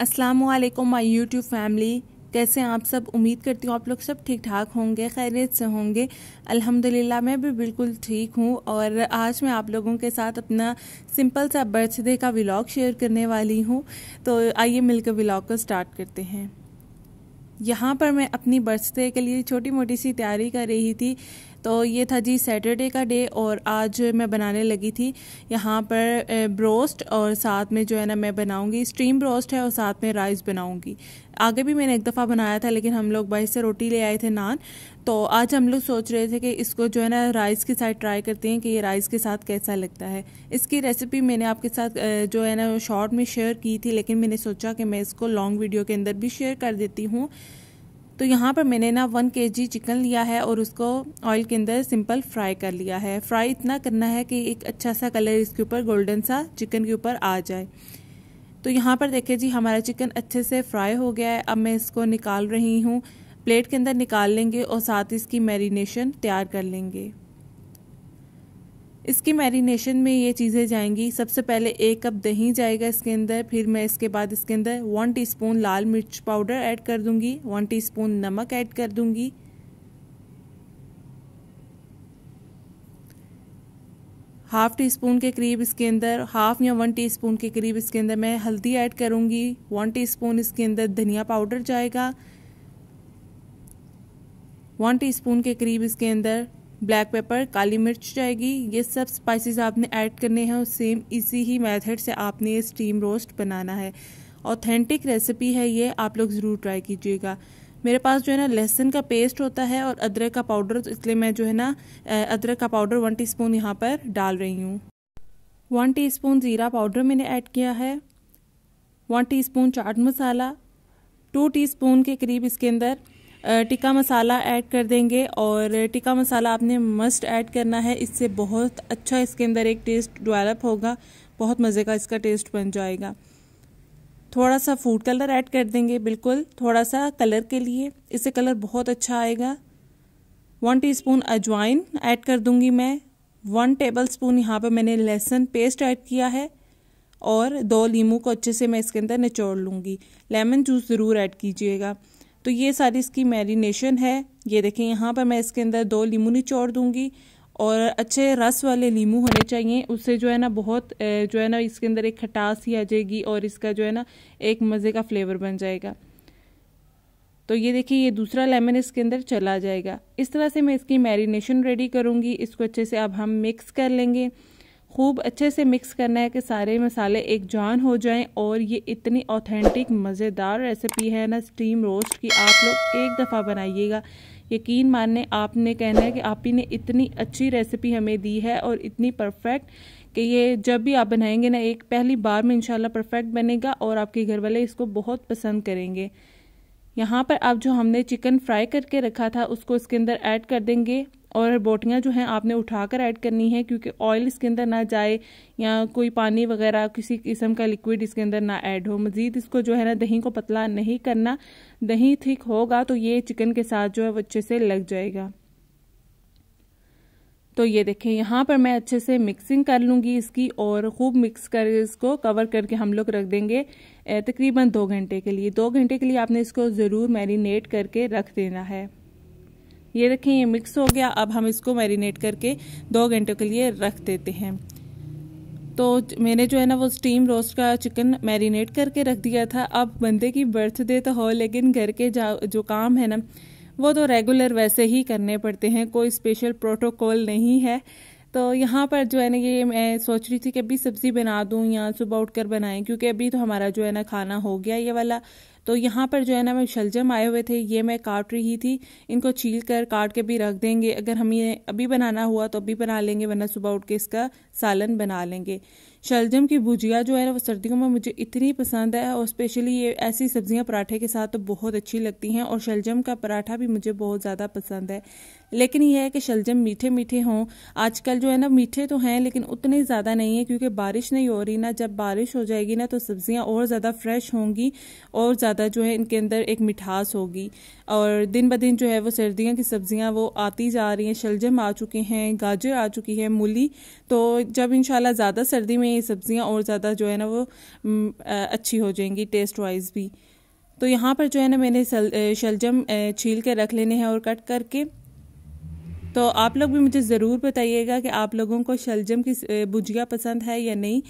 अस्सलाम वालेकुम my YouTube family कैसे आप सब उम्मीद करती हूँ आप लोग सब ठीक ठाक होंगे खैरियत से होंगे अल्हम्दुलिल्लाह मैं भी बिल्कुल ठीक हूँ और आज मैं आप लोगों के साथ अपना सिंपल सा बर्थडे का व्लॉग शेयर करने वाली हूँ तो आइए मिलकर व्लॉग को स्टार्ट करते हैं यहाँ पर मैं अपनी बर्थडे के लिए छोटी मोटी सी तैयारी कर रही थी तो ये था जी सैटरडे का डे और आज मैं बनाने लगी थी यहाँ पर ब्रोस्ट और साथ में जो है ना मैं बनाऊँगी स्ट्रीम ब्रोस्ट है और साथ में राइस बनाऊँगी आगे भी मैंने एक दफ़ा बनाया था लेकिन हम लोग बाहर से रोटी ले आए थे नान तो आज हम लोग सोच रहे थे कि इसको जो है ना राइस के साथ ट्राई करते हैं कि ये राइस के साथ कैसा लगता है इसकी रेसिपी मैंने आपके साथ जो है ना शॉर्ट में शेयर की थी लेकिन मैंने सोचा कि मैं इसको लॉन्ग वीडियो के अंदर भी शेयर कर देती हूँ तो यहाँ पर मैंने ना वन के चिकन लिया है और उसको ऑयल के अंदर सिंपल फ्राई कर लिया है फ्राई इतना करना है कि एक अच्छा सा कलर इसके ऊपर गोल्डन सा चिकन के ऊपर आ जाए तो यहाँ पर देखें जी हमारा चिकन अच्छे से फ्राई हो गया है अब मैं इसको निकाल रही हूँ प्लेट के अंदर निकाल लेंगे और साथ इसकी मैरिनेशन तैयार कर लेंगे इसकी मैरिनेशन में ये चीज़ें जाएंगी सबसे पहले एक कप दही जाएगा इसके अंदर फिर मैं इसके बाद इसके अंदर वन टीस्पून लाल मिर्च पाउडर ऐड कर दूंगी वन टीस्पून नमक ऐड कर दूंगी हाफ टी स्पून के करीब इसके अंदर हाफ या वन टी स्पून के करीब इसके अंदर मैं हल्दी ऐड करूंगी वन टी स्पून इसके अंदर धनिया पाउडर जाएगा वन टी स्पून के करीब इसके अंदर ब्लैक पेपर काली मिर्च जाएगी ये सब स्पाइसेस आपने ऐड करने हैं और सेम इसी ही मेथड से आपने ये स्टीम रोस्ट बनाना है ऑथेंटिक रेसिपी है ये आप लोग ज़रूर ट्राई कीजिएगा मेरे पास जो है ना लहसुन का पेस्ट होता है और अदरक का पाउडर तो इसलिए मैं जो है ना अदरक का पाउडर वन टी स्पून यहाँ पर डाल रही हूँ वन टी स्पून ज़ीरा पाउडर मैंने ऐड किया है one teaspoon chaat masala two teaspoon के करीब इसके अंदर टिक्का मसाला ऐड कर देंगे और टिक्का मसाला आपने मस्ट ऐड करना है इससे बहुत अच्छा इसके अंदर एक टेस्ट डेवलप होगा बहुत मज़े का इसका टेस्ट बन जाएगा थोड़ा सा फूड कलर ऐड कर देंगे बिल्कुल थोड़ा सा कलर के लिए इससे कलर बहुत अच्छा आएगा वन टीस्पून अजवाइन ऐड कर दूंगी मैं वन टेबल स्पून यहाँ पर मैंने लहसुन पेस्ट ऐड किया है और दो लीमू को अच्छे से मैं इसके अंदर निचोड़ लूँगी लेमन जूस ज़रूर ऐड कीजिएगा तो ये सारी इसकी मैरिनेशन है ये देखें यहाँ पर मैं इसके अंदर दो लीमू निचोड़ दूँगी और अच्छे रस वाले लीमू होने चाहिए उससे जो है ना बहुत जो है ना इसके अंदर एक खटास ही आ जाएगी और इसका जो है ना एक मज़े का फ्लेवर बन जाएगा तो ये देखिए ये दूसरा लेमन इसके अंदर चला जाएगा इस तरह से मैं इसकी मैरिनेशन रेडी करूँगी इसको अच्छे से अब हम मिक्स कर लेंगे खूब अच्छे से मिक्स करना है कि सारे मसाले एक जान हो जाएं और ये इतनी ऑथेंटिक मज़ेदार रेसिपी है ना स्टीम रोस्ट की आप लोग एक दफ़ा बनाइएगा यकीन मानने आपने कहना है कि आप ही ने इतनी अच्छी रेसिपी हमें दी है और इतनी परफेक्ट कि ये जब भी आप बनाएंगे ना एक पहली बार में इंशाल्लाह परफेक्ट बनेगा और आपके घर वाले इसको बहुत पसंद करेंगे यहाँ पर आप जो हमने चिकन फ्राई करके रखा था उसको इसके अंदर ऐड कर देंगे और बोटियाँ जो हैं आपने उठाकर ऐड करनी है क्योंकि ऑयल इसके अंदर ना जाए या कोई पानी वगैरह किसी किस्म का लिक्विड इसके अंदर ना ऐड हो मज़ीद इसको जो है ना दही को पतला नहीं करना दही थिक होगा तो ये चिकन के साथ जो है वो अच्छे से लग जाएगा तो ये देखें यहाँ पर मैं अच्छे से मिक्सिंग कर लूँगी इसकी और खूब मिक्स कर इसको कवर करके हम लोग रख देंगे तकरीबन दो घंटे के लिए दो घंटे के लिए आपने इसको ज़रूर मैरिनेट करके रख देना है ये देखें ये मिक्स हो गया अब हम इसको मैरिनेट करके दो घंटों के लिए रख देते हैं तो मैंने जो है ना वो स्टीम रोस्ट का चिकन मैरिनेट करके रख दिया था अब बंदे की बर्थडे तो हो लेकिन घर के जो काम है ना वो तो रेगुलर वैसे ही करने पड़ते हैं कोई स्पेशल प्रोटोकॉल नहीं है तो यहाँ पर जो है ना ये मैं सोच रही थी कि अभी सब्ज़ी बना दूँ या सुबह उठकर बनाएं क्योंकि अभी तो हमारा जो है ना खाना हो गया ये वाला तो यहाँ पर जो है ना मैं शलजम आए हुए थे ये मैं काट रही थी इनको छील कर काट के भी रख देंगे अगर हमें अभी बनाना हुआ तो अभी बना लेंगे वरना सुबह उठ के इसका सालन बना लेंगे शलजम की भुजिया जो है ना वो सर्दियों में मुझे इतनी पसंद है और स्पेशली ये ऐसी सब्जियां पराठे के साथ तो बहुत अच्छी लगती हैं और शलजम का पराठा भी मुझे बहुत ज़्यादा पसंद है लेकिन यह है कि शलजम मीठे मीठे हों आजकल जो है ना मीठे तो हैं लेकिन उतने ज़्यादा नहीं है क्योंकि बारिश नहीं हो रही ना जब बारिश हो जाएगी ना तो सब्जियां और ज़्यादा फ्रेश होंगी और ज़्यादा जो है इनके अंदर एक मिठास होगी और दिन ब दिन जो है वो सर्दियों की सब्जियाँ वो आती जा रही हैं शलजम आ चुके हैं गाजर आ चुकी है मूली तो जब इन ज़्यादा सर्दी में में ये सब्ज़ियाँ और ज़्यादा जो है ना वो अच्छी हो जाएंगी टेस्ट वाइज भी तो यहाँ पर जो है ना मैंने शलजम छील के रख लेने हैं और कट करके तो आप लोग भी मुझे ज़रूर बताइएगा कि आप लोगों को शलजम की भुजिया पसंद है या नहीं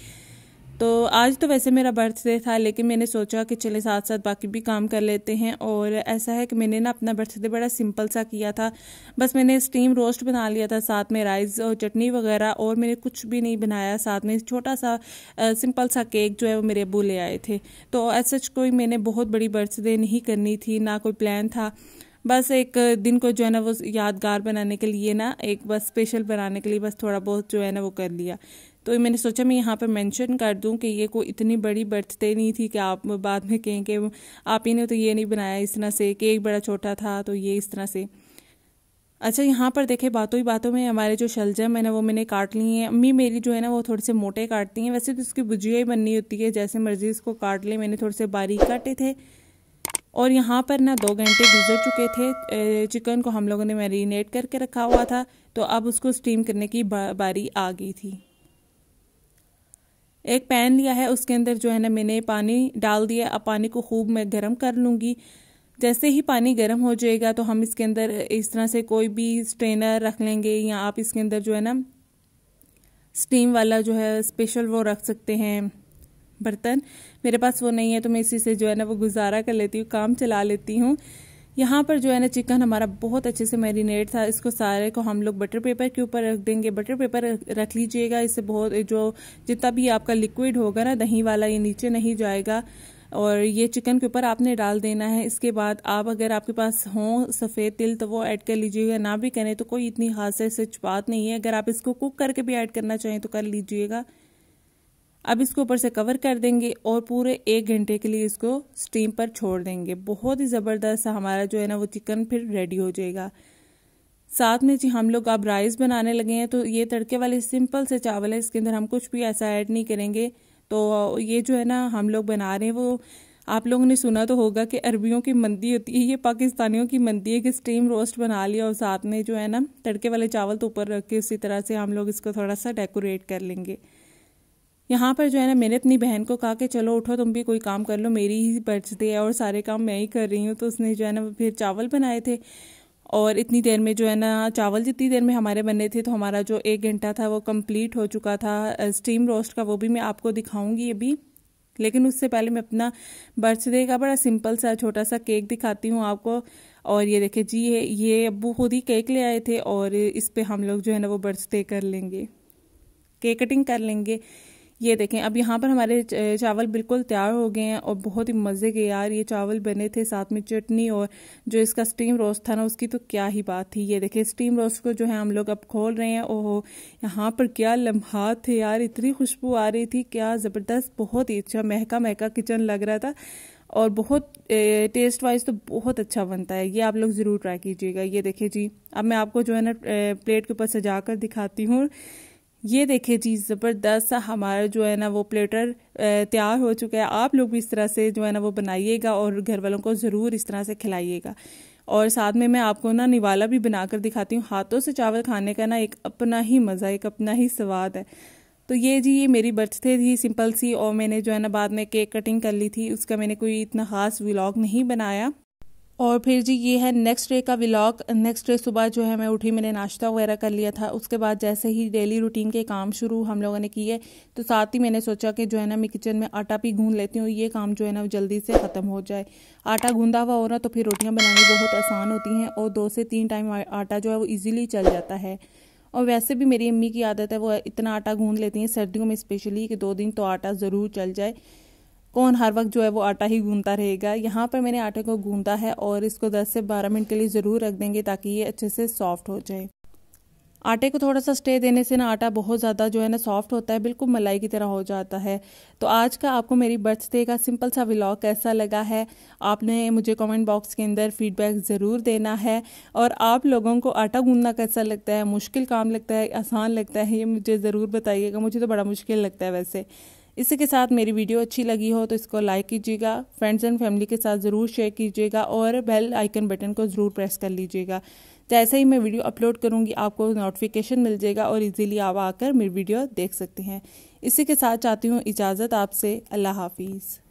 तो आज तो वैसे मेरा बर्थडे था लेकिन मैंने सोचा कि चले साथ साथ बाकी भी काम कर लेते हैं और ऐसा है कि मैंने ना अपना बर्थडे बड़ा सिंपल सा किया था बस मैंने स्टीम रोस्ट बना लिया था साथ में राइस और चटनी वगैरह और मैंने कुछ भी नहीं बनाया साथ में छोटा सा आ, सिंपल सा केक जो है वो मेरे अबू ले आए थे तो ऐसा कोई मैंने बहुत बड़ी बर्थडे नहीं करनी थी ना कोई प्लान था बस एक दिन को जो है ना वो यादगार बनाने के लिए ना एक बस स्पेशल बनाने के लिए बस थोड़ा बहुत जो है ना वो कर लिया तो मैंने सोचा मैं यहाँ पर मेंशन कर दूँ कि ये कोई इतनी बड़ी बर्थडे नहीं थी कि आप बाद में कहें कि आप ही ने तो ये नहीं बनाया इस तरह से केक बड़ा छोटा था तो ये इस तरह से अच्छा यहाँ पर देखे बातों ही बातों में हमारे जो शलजम है ना वो मैंने काट ली हैं अम्मी मेरी जो है ना वो थोड़े से मोटे काटती हैं वैसे तो इसकी भुजिया ही बननी होती है जैसे मर्जी इसको काट ले मैंने थोड़े से बारीक काटे थे और यहाँ पर ना दो घंटे गुजर चुके थे चिकन को हम लोगों ने मैरिनेट करके रखा हुआ था तो अब उसको स्टीम करने की बारी आ गई थी एक पैन लिया है उसके अंदर जो है ना मैंने पानी डाल दिया अब पानी को खूब मैं गर्म कर लूँगी जैसे ही पानी गर्म हो जाएगा तो हम इसके अंदर इस तरह से कोई भी स्ट्रेनर रख लेंगे या आप इसके अंदर जो है ना स्टीम वाला जो है स्पेशल वो रख सकते हैं बर्तन मेरे पास वो नहीं है तो मैं इसी से जो है ना वो गुजारा कर लेती हूँ काम चला लेती हूँ यहाँ पर जो है ना चिकन हमारा बहुत अच्छे से मैरिनेट था इसको सारे को हम लोग बटर पेपर के ऊपर रख देंगे बटर पेपर रख लीजिएगा इससे बहुत जो जितना भी आपका लिक्विड होगा ना दही वाला ये नीचे नहीं जाएगा और ये चिकन के ऊपर आपने डाल देना है इसके बाद आप अगर आपके पास हों सफ़ेद तिल तो वो ऐड कर लीजिएगा ना भी करें तो कोई इतनी खास से बात नहीं है अगर आप इसको कुक करके भी ऐड करना चाहें तो कर लीजिएगा अब इसको ऊपर से कवर कर देंगे और पूरे एक घंटे के लिए इसको स्टीम पर छोड़ देंगे बहुत ही ज़बरदस्त हमारा जो है ना वो चिकन फिर रेडी हो जाएगा साथ में जी हम लोग अब राइस बनाने लगे हैं तो ये तड़के वाले सिंपल से चावल है इसके अंदर हम कुछ भी ऐसा ऐड नहीं करेंगे तो ये जो है ना हम लोग बना रहे हैं वो आप लोगों ने सुना तो होगा कि अरबियों की मंदी होती है ये पाकिस्तानियों की मंदी है कि स्टीम रोस्ट बना लिया और साथ में जो है ना तड़के वाले चावल तो ऊपर रख के उसी तरह से हम लोग इसको थोड़ा सा डेकोरेट कर लेंगे यहाँ पर जो है ना मैंने अपनी बहन को कहा कि चलो उठो तुम भी कोई काम कर लो मेरी ही बर्थडे है और सारे काम मैं ही कर रही हूँ तो उसने जो है ना फिर चावल बनाए थे और इतनी देर में जो है ना चावल जितनी देर में हमारे बने थे तो हमारा जो एक घंटा था वो कंप्लीट हो चुका था स्टीम रोस्ट का वो भी मैं आपको दिखाऊंगी अभी लेकिन उससे पहले मैं अपना बर्थडे का बड़ा सिंपल सा छोटा सा केक दिखाती हूँ आपको और ये देखे जी ये ये अबू खुद ही केक ले आए थे और इस पर हम लोग जो है ना वो बर्थडे कर लेंगे केक कटिंग कर लेंगे ये देखें अब यहाँ पर हमारे चावल बिल्कुल तैयार हो गए हैं और बहुत ही मज़े के यार ये चावल बने थे साथ में चटनी और जो इसका स्टीम रोस्ट था ना उसकी तो क्या ही बात थी ये देखें स्टीम रोस्ट को जो है हम लोग अब खोल रहे हैं ओहो यहाँ पर क्या लम्हा थे यार इतनी खुशबू आ रही थी क्या ज़बरदस्त बहुत ही अच्छा महका महका किचन लग रहा था और बहुत टेस्ट वाइज तो बहुत अच्छा बनता है ये आप लोग ज़रूर ट्राई कीजिएगा ये देखें जी अब मैं आपको जो है ना प्लेट के ऊपर सजा कर दिखाती हूँ ये देखे जी ज़बरदस्त हमारा जो है ना वो प्लेटर तैयार हो चुका है आप लोग भी इस तरह से जो है ना वो बनाइएगा और घर वालों को ज़रूर इस तरह से खिलाइएगा और साथ में मैं आपको ना निवाला भी बनाकर दिखाती हूँ हाथों से चावल खाने का ना एक अपना ही मज़ा एक अपना ही स्वाद है तो ये जी ये मेरी बर्थडे थी सिंपल सी और मैंने जो है ना बाद में केक कटिंग कर ली थी उसका मैंने कोई इतना ख़ास व्लॉग नहीं बनाया और फिर जी ये है नेक्स्ट डे का व्लॉग नेक्स्ट डे सुबह जो है मैं उठी मैंने नाश्ता वगैरह कर लिया था उसके बाद जैसे ही डेली रूटीन के काम शुरू हम लोगों ने किए तो साथ ही मैंने सोचा कि जो है ना मैं किचन में आटा भी गूंद लेती हूँ ये काम जो है ना जल्दी से ख़त्म हो जाए आटा गूंदा हुआ हो ना तो फिर रोटियाँ बनानी बहुत आसान होती हैं और दो से तीन टाइम आटा जो है वो ईजिली चल जाता है और वैसे भी मेरी अम्मी की आदत है वो इतना आटा गूंद लेती हैं सर्दियों में स्पेशली कि दो दिन तो आटा ज़रूर चल जाए कौन हर वक्त जो है वो आटा ही गूंदता रहेगा यहाँ पर मैंने आटे को गूंदा है और इसको 10 से 12 मिनट के लिए ज़रूर रख देंगे ताकि ये अच्छे से सॉफ्ट हो जाए आटे को थोड़ा सा स्टे देने से ना आटा बहुत ज़्यादा जो है ना सॉफ्ट होता है बिल्कुल मलाई की तरह हो जाता है तो आज का आपको मेरी बर्थडे का सिंपल सा व्लॉग कैसा लगा है आपने मुझे कमेंट बॉक्स के अंदर फीडबैक ज़रूर देना है और आप लोगों को आटा गूंदना कैसा लगता है मुश्किल काम लगता है आसान लगता है ये मुझे ज़रूर बताइएगा मुझे तो बड़ा मुश्किल लगता है वैसे इसी के साथ मेरी वीडियो अच्छी लगी हो तो इसको लाइक कीजिएगा फ्रेंड्स एंड फैमिली के साथ ज़रूर शेयर कीजिएगा और बेल आइकन बटन को ज़रूर प्रेस कर लीजिएगा जैसे तो ही मैं वीडियो अपलोड करूँगी आपको नोटिफिकेशन मिल जाएगा और इजीली आप आकर मेरी वीडियो देख सकते हैं इसी के साथ चाहती हूँ इजाज़त आपसे अल्लाह हाफिज़